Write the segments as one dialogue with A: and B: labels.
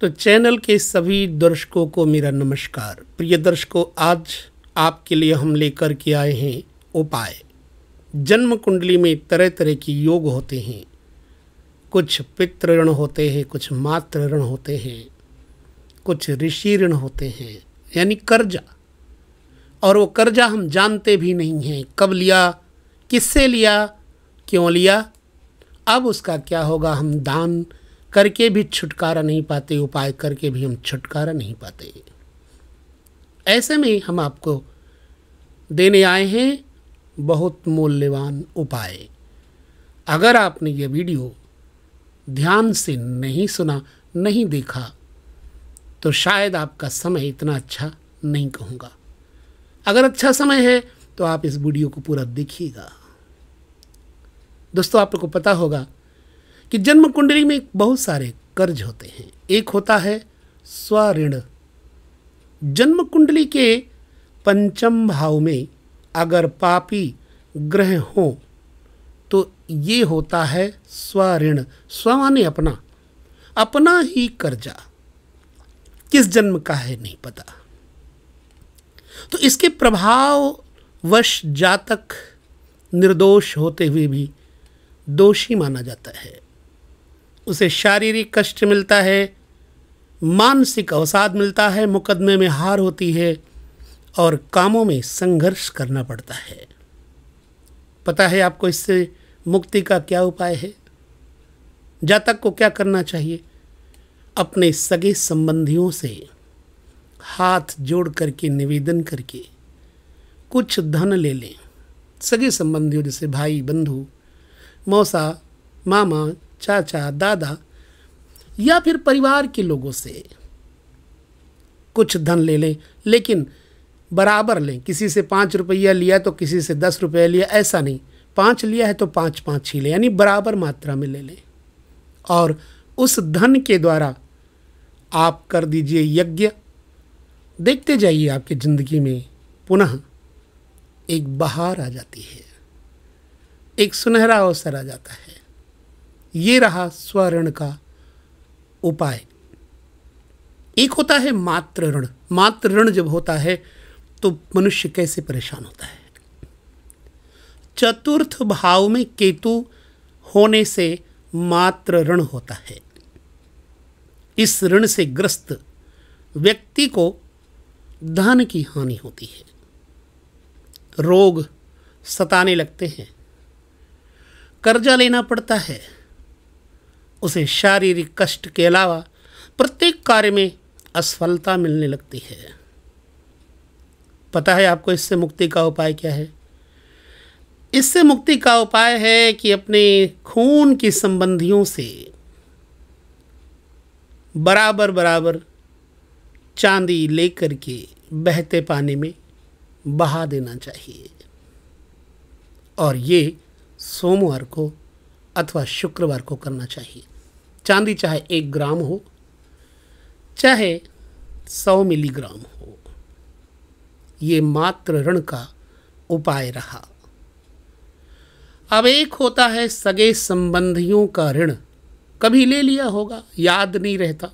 A: तो चैनल के सभी दर्शकों को मेरा नमस्कार प्रिय दर्शकों आज आपके लिए हम लेकर के आए हैं उपाय जन्म कुंडली में तरह तरह के योग होते हैं कुछ पितृण होते हैं कुछ ऋण होते हैं कुछ ऋषि ऋण होते हैं यानी कर्जा और वो कर्जा हम जानते भी नहीं हैं कब लिया किससे लिया क्यों लिया अब उसका क्या होगा हम दान करके भी छुटकारा नहीं पाते उपाय करके भी हम छुटकारा नहीं पाते ऐसे में हम आपको देने आए हैं बहुत मूल्यवान उपाय अगर आपने ये वीडियो ध्यान से नहीं सुना नहीं देखा तो शायद आपका समय इतना अच्छा नहीं कहूँगा अगर अच्छा समय है तो आप इस वीडियो को पूरा देखिएगा दोस्तों आप लोग को पता होगा कि जन्म कुंडली में बहुत सारे कर्ज होते हैं एक होता है ऋण जन्म कुंडली के पंचम भाव में अगर पापी ग्रह हो तो ये होता है स्व स्व माने अपना अपना ही कर्जा किस जन्म का है नहीं पता तो इसके प्रभाव वश जातक निर्दोष होते हुए भी दोषी माना जाता है उसे शारीरिक कष्ट मिलता है मानसिक अवसाद मिलता है मुकदमे में हार होती है और कामों में संघर्ष करना पड़ता है पता है आपको इससे मुक्ति का क्या उपाय है जातक को क्या करना चाहिए अपने सगे संबंधियों से हाथ जोड़ करके निवेदन करके कुछ धन ले लें सगे संबंधियों जैसे भाई बंधु मौसा मामा चाचा दादा या फिर परिवार के लोगों से कुछ धन ले लें लेकिन बराबर लें किसी से पाँच रुपया लिया तो किसी से दस रुपया लिया ऐसा नहीं पाँच लिया है तो पाँच पाँच ही लें यानी बराबर मात्रा में ले लें और उस धन के द्वारा आप कर दीजिए यज्ञ देखते जाइए आपकी ज़िंदगी में पुनः एक बहार आ जाती है एक सुनहरा अवसर आ जाता है ये रहा स्वर्ण का उपाय एक होता है मात्र ऋण मात्र ऋण जब होता है तो मनुष्य कैसे परेशान होता है चतुर्थ भाव में केतु होने से मात्र ऋण होता है इस ऋण से ग्रस्त व्यक्ति को धन की हानि होती है रोग सताने लगते हैं कर्जा लेना पड़ता है उसे शारीरिक कष्ट के अलावा प्रत्येक कार्य में असफलता मिलने लगती है पता है आपको इससे मुक्ति का उपाय क्या है इससे मुक्ति का उपाय है कि अपने खून के संबंधियों से बराबर बराबर चांदी लेकर के बहते पानी में बहा देना चाहिए और ये सोमवार को अथवा शुक्रवार को करना चाहिए चांदी चाहे एक ग्राम हो चाहे सौ मिलीग्राम हो ये मात्र ऋण का उपाय रहा अब एक होता है सगे संबंधियों का ऋण कभी ले लिया होगा याद नहीं रहता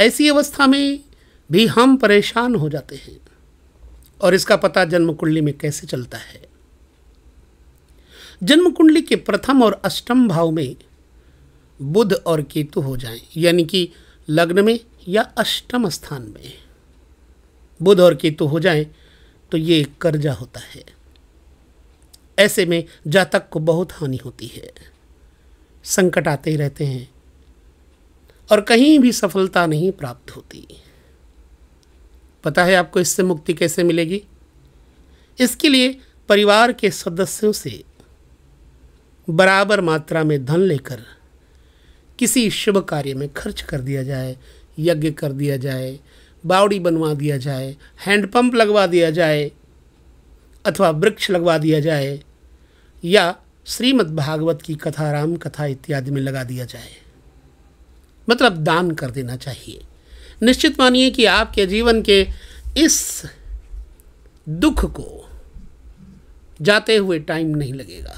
A: ऐसी अवस्था में भी हम परेशान हो जाते हैं और इसका पता जन्म कुंडली में कैसे चलता है जन्म कुंडली के प्रथम और अष्टम भाव में बुध और केतु हो जाएं यानी कि लग्न में या अष्टम स्थान में बुध और केतु हो जाएं तो ये कर्जा होता है ऐसे में जातक को बहुत हानि होती है संकट आते ही रहते हैं और कहीं भी सफलता नहीं प्राप्त होती पता है आपको इससे मुक्ति कैसे मिलेगी इसके लिए परिवार के सदस्यों से बराबर मात्रा में धन लेकर किसी शुभ कार्य में खर्च कर दिया जाए यज्ञ कर दिया जाए बावड़ी बनवा दिया जाए हैंडपम्प लगवा दिया जाए अथवा वृक्ष लगवा दिया जाए या श्रीमद् भागवत की कथा राम कथा इत्यादि में लगा दिया जाए मतलब दान कर देना चाहिए निश्चित मानिए कि आपके जीवन के इस दुख को जाते हुए टाइम नहीं लगेगा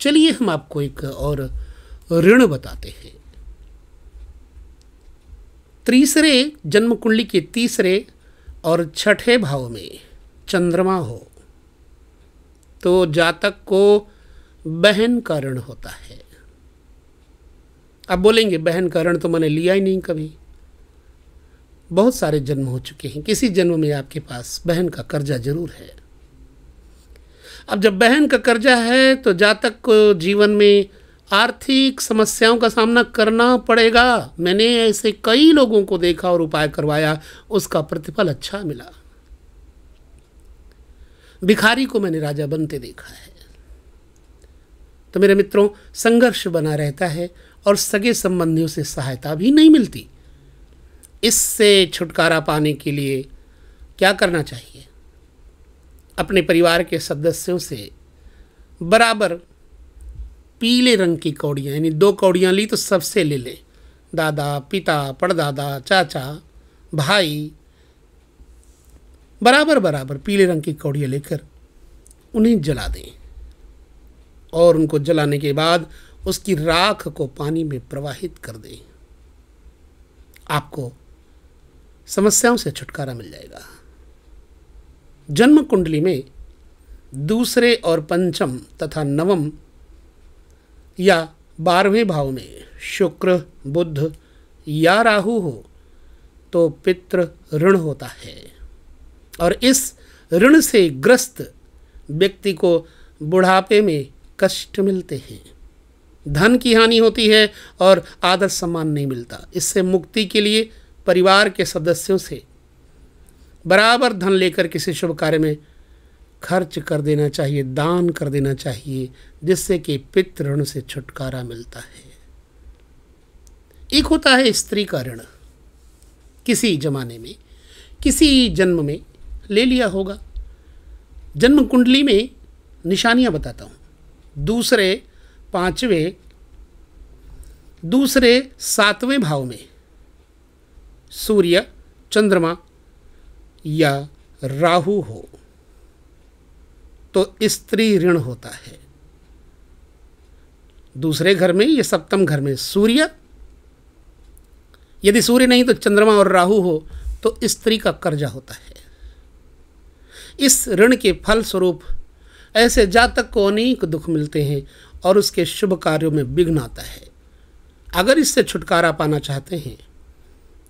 A: चलिए हम आपको एक और ऋण बताते हैं तीसरे जन्म कुंडली के तीसरे और छठे भाव में चंद्रमा हो तो जातक को बहन का ऋण होता है अब बोलेंगे बहन का ऋण तो मैंने लिया ही नहीं कभी बहुत सारे जन्म हो चुके हैं किसी जन्म में आपके पास बहन का कर्जा जरूर है अब जब बहन का कर्जा है तो जातक को जीवन में आर्थिक समस्याओं का सामना करना पड़ेगा मैंने ऐसे कई लोगों को देखा और उपाय करवाया उसका प्रतिफल अच्छा मिला भिखारी को मैंने राजा बनते देखा है तो मेरे मित्रों संघर्ष बना रहता है और सगे संबंधियों से सहायता भी नहीं मिलती इससे छुटकारा पाने के लिए क्या करना चाहिए अपने परिवार के सदस्यों से बराबर पीले रंग की कौड़ियाँ यानी दो कौड़ियाँ ली तो सबसे ले ले दादा पिता पड़दादा चाचा भाई बराबर बराबर पीले रंग की कौड़ियाँ लेकर उन्हें जला दें और उनको जलाने के बाद उसकी राख को पानी में प्रवाहित कर दें आपको समस्याओं से छुटकारा मिल जाएगा जन्म कुंडली में दूसरे और पंचम तथा नवम या बारहवें भाव में शुक्र बुद्ध या राहु हो तो पितृ ऋण होता है और इस ऋण से ग्रस्त व्यक्ति को बुढ़ापे में कष्ट मिलते हैं धन की हानि होती है और आदर सम्मान नहीं मिलता इससे मुक्ति के लिए परिवार के सदस्यों से बराबर धन लेकर किसी शुभ कार्य में खर्च कर देना चाहिए दान कर देना चाहिए जिससे कि पितृण से छुटकारा मिलता है एक होता है स्त्री का ऋण किसी जमाने में किसी जन्म में ले लिया होगा जन्म कुंडली में निशानियां बताता हूं दूसरे पांचवें दूसरे सातवें भाव में सूर्य चंद्रमा या राहु हो तो स्त्री ऋण होता है दूसरे घर में ये सप्तम घर में सूर्य यदि सूर्य नहीं तो चंद्रमा और राहु हो तो स्त्री का कर्जा होता है इस ऋण के फल स्वरूप ऐसे जातक को अनेक दुख मिलते हैं और उसके शुभ कार्यों में विघ्न आता है अगर इससे छुटकारा पाना चाहते हैं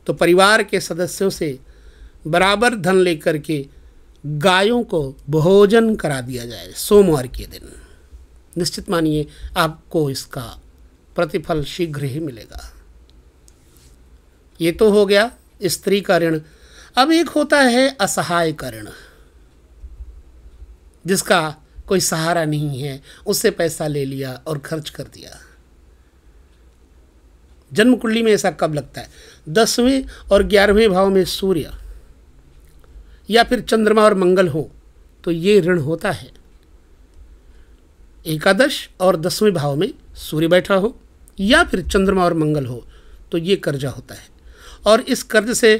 A: तो परिवार के सदस्यों से बराबर धन लेकर के गायों को भोजन करा दिया जाए सोमवार के दिन निश्चित मानिए आपको इसका प्रतिफल शीघ्र ही मिलेगा ये तो हो गया स्त्री का ऋण अब एक होता है असहाय का ऋण जिसका कोई सहारा नहीं है उससे पैसा ले लिया और खर्च कर दिया जन्म कुंडली में ऐसा कब लगता है दसवें और ग्यारहवें भाव में सूर्य या फिर चंद्रमा और मंगल हो तो ये ऋण होता है एकादश और दसवें भाव में सूर्य बैठा हो या फिर चंद्रमा और मंगल हो तो ये कर्जा होता है और इस कर्ज से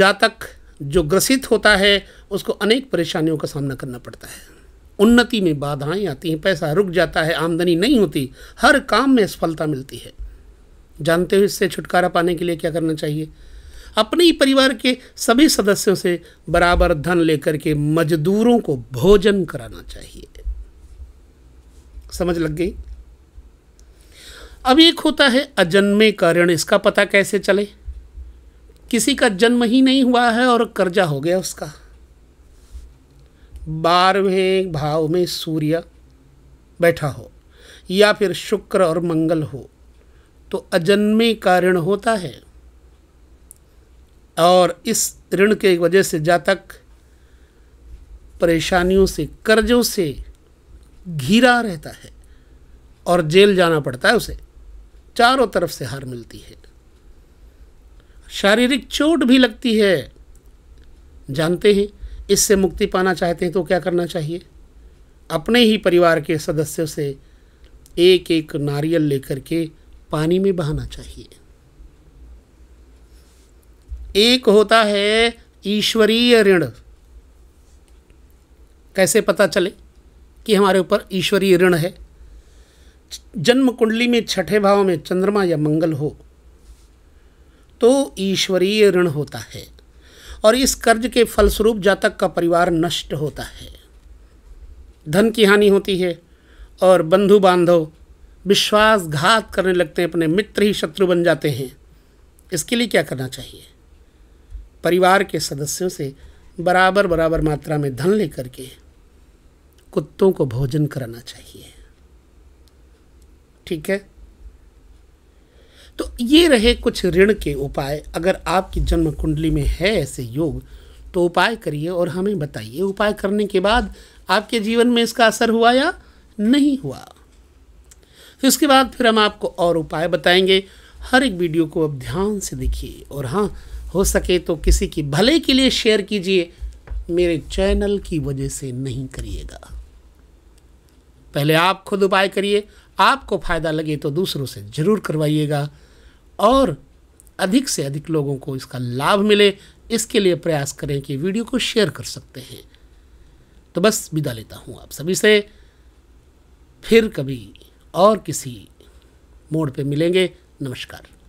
A: जातक जो ग्रसित होता है उसको अनेक परेशानियों का सामना करना पड़ता है उन्नति में बाधाएं आती हैं पैसा रुक जाता है आमदनी नहीं होती हर काम में असफलता मिलती है जानते हुए इससे छुटकारा पाने के लिए क्या करना चाहिए अपने ही परिवार के सभी सदस्यों से बराबर धन लेकर के मजदूरों को भोजन कराना चाहिए समझ लग गई अब एक होता है अजन्मे कारण इसका पता कैसे चले किसी का जन्म ही नहीं हुआ है और कर्जा हो गया उसका बारहवें भाव में सूर्य बैठा हो या फिर शुक्र और मंगल हो तो अजन्मे कारण होता है और इस ऋण के वजह से जातक परेशानियों से कर्जों से घिरा रहता है और जेल जाना पड़ता है उसे चारों तरफ से हार मिलती है शारीरिक चोट भी लगती है जानते हैं इससे मुक्ति पाना चाहते हैं तो क्या करना चाहिए अपने ही परिवार के सदस्यों से एक एक नारियल लेकर के पानी में बहाना चाहिए एक होता है ईश्वरीय ऋण कैसे पता चले कि हमारे ऊपर ईश्वरीय ऋण है जन्म कुंडली में छठे भाव में चंद्रमा या मंगल हो तो ईश्वरीय ऋण होता है और इस कर्ज के फलस्वरूप जातक का परिवार नष्ट होता है धन की हानि होती है और बंधु बांधव विश्वासघात करने लगते हैं अपने मित्र ही शत्रु बन जाते हैं इसके लिए क्या करना चाहिए परिवार के सदस्यों से बराबर बराबर मात्रा में धन लेकर के कुत्तों को भोजन कराना चाहिए ठीक है तो ये रहे कुछ ऋण के उपाय अगर आपकी जन्म कुंडली में है ऐसे योग तो उपाय करिए और हमें बताइए उपाय करने के बाद आपके जीवन में इसका असर हुआ या नहीं हुआ तो इसके बाद फिर हम आपको और उपाय बताएंगे हर एक वीडियो को अब ध्यान से देखिए और हाँ हो सके तो किसी की भले के लिए शेयर कीजिए मेरे चैनल की वजह से नहीं करिएगा पहले आप खुद उपाय करिए आपको फ़ायदा लगे तो दूसरों से ज़रूर करवाइएगा और अधिक से अधिक लोगों को इसका लाभ मिले इसके लिए प्रयास करें कि वीडियो को शेयर कर सकते हैं तो बस विदा लेता हूँ आप सभी से फिर कभी और किसी मोड़ पे मिलेंगे नमस्कार